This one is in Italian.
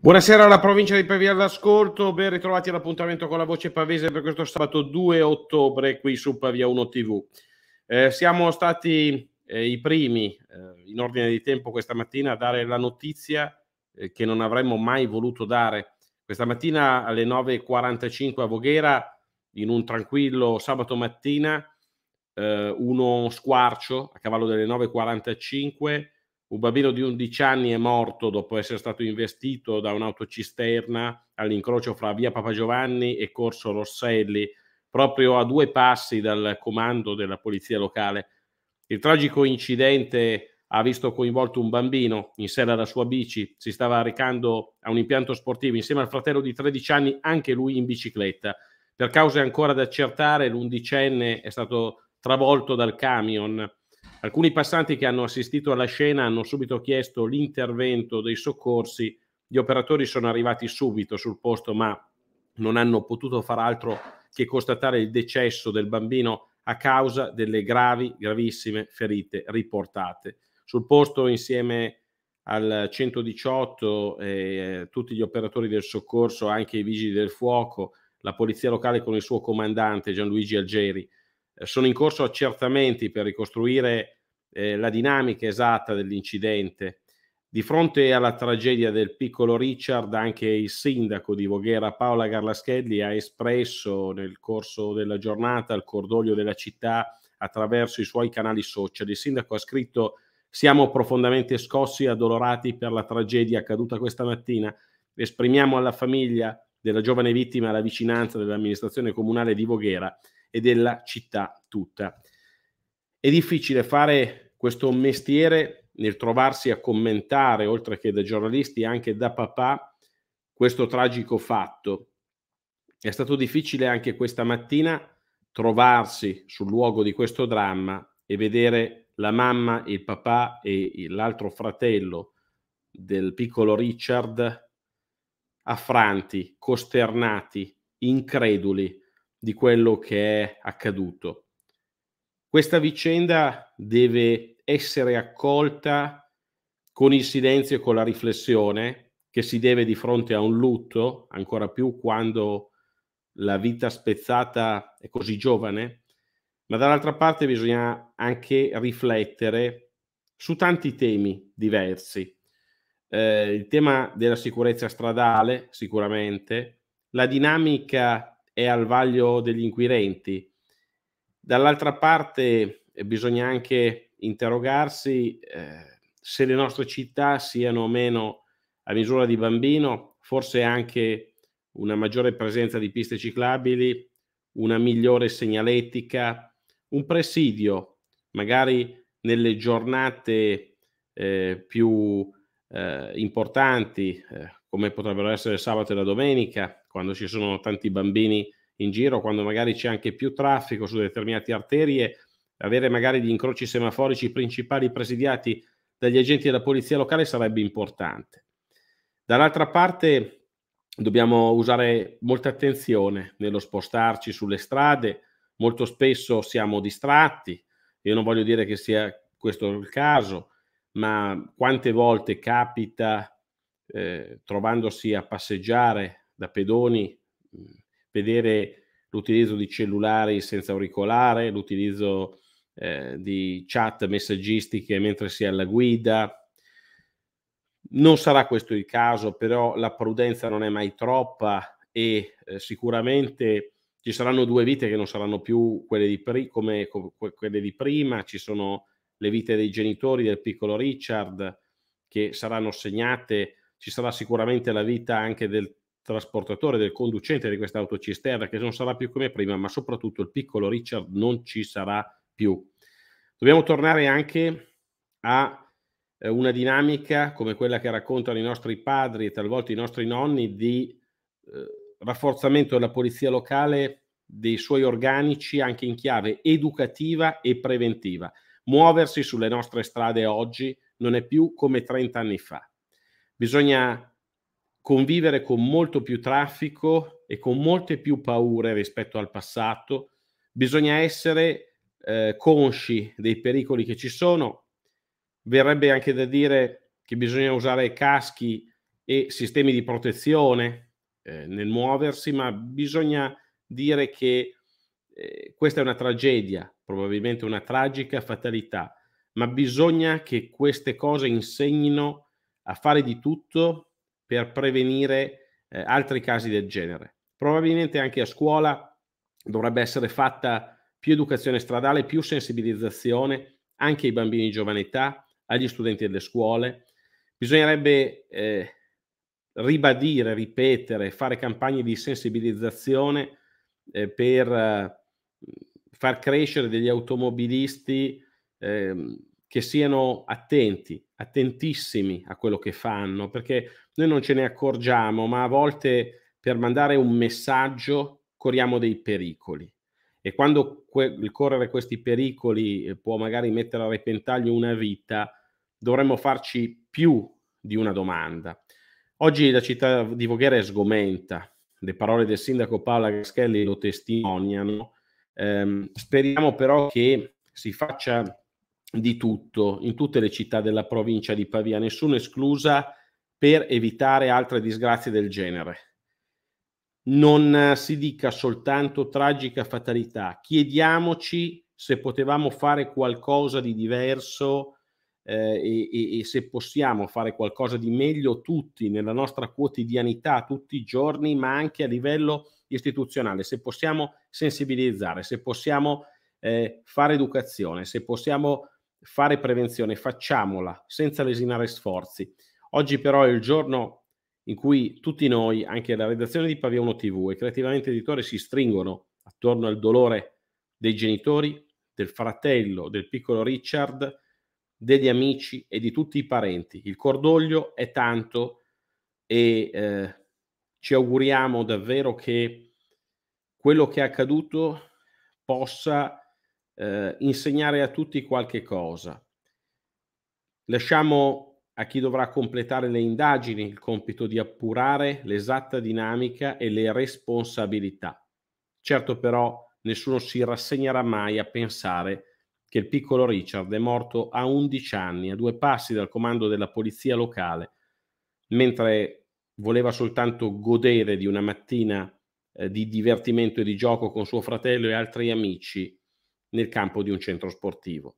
Buonasera alla provincia di Pavia all'ascolto, ben ritrovati all'appuntamento con la voce pavese per questo sabato 2 ottobre qui su Pavia 1 TV. Eh, siamo stati eh, i primi eh, in ordine di tempo questa mattina a dare la notizia eh, che non avremmo mai voluto dare. Questa mattina alle 9.45 a Voghera, in un tranquillo sabato mattina, eh, uno squarcio a cavallo delle 9.45, un bambino di 11 anni è morto dopo essere stato investito da un'autocisterna all'incrocio fra via Papa Giovanni e Corso Rosselli proprio a due passi dal comando della polizia locale. Il tragico incidente ha visto coinvolto un bambino in sella alla sua bici, si stava recando a un impianto sportivo insieme al fratello di 13 anni, anche lui in bicicletta. Per cause ancora da accertare, l'undicenne è stato travolto dal camion. Alcuni passanti che hanno assistito alla scena hanno subito chiesto l'intervento dei soccorsi. Gli operatori sono arrivati subito sul posto, ma non hanno potuto far altro che che constatare il decesso del bambino a causa delle gravi, gravissime ferite riportate. Sul posto insieme al 118 eh, tutti gli operatori del soccorso, anche i vigili del fuoco, la polizia locale con il suo comandante Gianluigi Algeri. Eh, sono in corso accertamenti per ricostruire eh, la dinamica esatta dell'incidente di fronte alla tragedia del piccolo Richard, anche il sindaco di Voghera Paola Garlaschelli ha espresso nel corso della giornata il cordoglio della città attraverso i suoi canali social. Il sindaco ha scritto siamo profondamente scossi e addolorati per la tragedia accaduta questa mattina. Esprimiamo alla famiglia della giovane vittima la vicinanza dell'amministrazione comunale di Voghera e della città tutta. È difficile fare questo mestiere nel trovarsi a commentare, oltre che da giornalisti, anche da papà, questo tragico fatto. È stato difficile anche questa mattina trovarsi sul luogo di questo dramma e vedere la mamma, il papà e l'altro fratello del piccolo Richard affranti, costernati, increduli di quello che è accaduto. Questa vicenda deve essere accolta con il silenzio e con la riflessione che si deve di fronte a un lutto, ancora più quando la vita spezzata è così giovane, ma dall'altra parte bisogna anche riflettere su tanti temi diversi. Eh, il tema della sicurezza stradale, sicuramente, la dinamica è al vaglio degli inquirenti. Dall'altra parte eh, bisogna anche interrogarsi eh, se le nostre città siano o meno a misura di bambino, forse anche una maggiore presenza di piste ciclabili, una migliore segnaletica, un presidio, magari nelle giornate eh, più eh, importanti, eh, come potrebbero essere il sabato e la domenica, quando ci sono tanti bambini in giro, quando magari c'è anche più traffico su determinate arterie, avere magari gli incroci semaforici principali presidiati dagli agenti della polizia locale sarebbe importante. Dall'altra parte dobbiamo usare molta attenzione nello spostarci sulle strade, molto spesso siamo distratti, io non voglio dire che sia questo il caso, ma quante volte capita eh, trovandosi a passeggiare da pedoni, vedere l'utilizzo di cellulari senza auricolare, l'utilizzo eh, di chat messaggistiche mentre si è alla guida. Non sarà questo il caso, però la prudenza non è mai troppa e eh, sicuramente ci saranno due vite che non saranno più quelle di, pri- come, come, quelle di prima, ci sono le vite dei genitori del piccolo Richard che saranno segnate, ci sarà sicuramente la vita anche del trasportatore, del conducente di questa autocisterna che non sarà più come prima, ma soprattutto il piccolo Richard non ci sarà più. Dobbiamo tornare anche a eh, una dinamica come quella che raccontano i nostri padri e talvolta i nostri nonni di eh, rafforzamento della polizia locale, dei suoi organici anche in chiave educativa e preventiva. Muoversi sulle nostre strade oggi non è più come 30 anni fa. Bisogna convivere con molto più traffico e con molte più paure rispetto al passato. Bisogna essere eh, consci dei pericoli che ci sono. Verrebbe anche da dire che bisogna usare caschi e sistemi di protezione eh, nel muoversi, ma bisogna dire che eh, questa è una tragedia, probabilmente una tragica fatalità, ma bisogna che queste cose insegnino a fare di tutto per prevenire eh, altri casi del genere. Probabilmente anche a scuola dovrebbe essere fatta più educazione stradale, più sensibilizzazione anche ai bambini di giovane età, agli studenti delle scuole. Bisognerebbe eh, ribadire, ripetere, fare campagne di sensibilizzazione eh, per eh, far crescere degli automobilisti ehm, che siano attenti, attentissimi a quello che fanno, perché noi non ce ne accorgiamo, ma a volte per mandare un messaggio corriamo dei pericoli e quando que- il correre questi pericoli eh, può magari mettere a repentaglio una vita, dovremmo farci più di una domanda. Oggi la città di Voghera è sgomenta, le parole del sindaco Paola Gaschelli lo testimoniano. Eh, speriamo però che si faccia di tutto in tutte le città della provincia di Pavia, nessuna esclusa, per evitare altre disgrazie del genere non eh, si dica soltanto tragica fatalità, chiediamoci se potevamo fare qualcosa di diverso eh, e, e, se possiamo fare qualcosa di meglio tutti nella nostra quotidianità, tutti i giorni, ma anche a livello istituzionale, se possiamo sensibilizzare, se possiamo eh, fare educazione, se possiamo fare prevenzione, facciamola senza lesinare sforzi. Oggi però è il giorno in cui tutti noi, anche la redazione di Pavia 1 TV e Creativamente Editore, si stringono attorno al dolore dei genitori, del fratello, del piccolo Richard, degli amici e di tutti i parenti. Il cordoglio è tanto e eh, ci auguriamo davvero che quello che è accaduto possa eh, insegnare a tutti qualche cosa. Lasciamo a chi dovrà completare le indagini il compito di appurare l'esatta dinamica e le responsabilità. Certo però nessuno si rassegnerà mai a pensare che il piccolo Richard è morto a 11 anni, a due passi dal comando della polizia locale, mentre voleva soltanto godere di una mattina eh, di divertimento e di gioco con suo fratello e altri amici nel campo di un centro sportivo.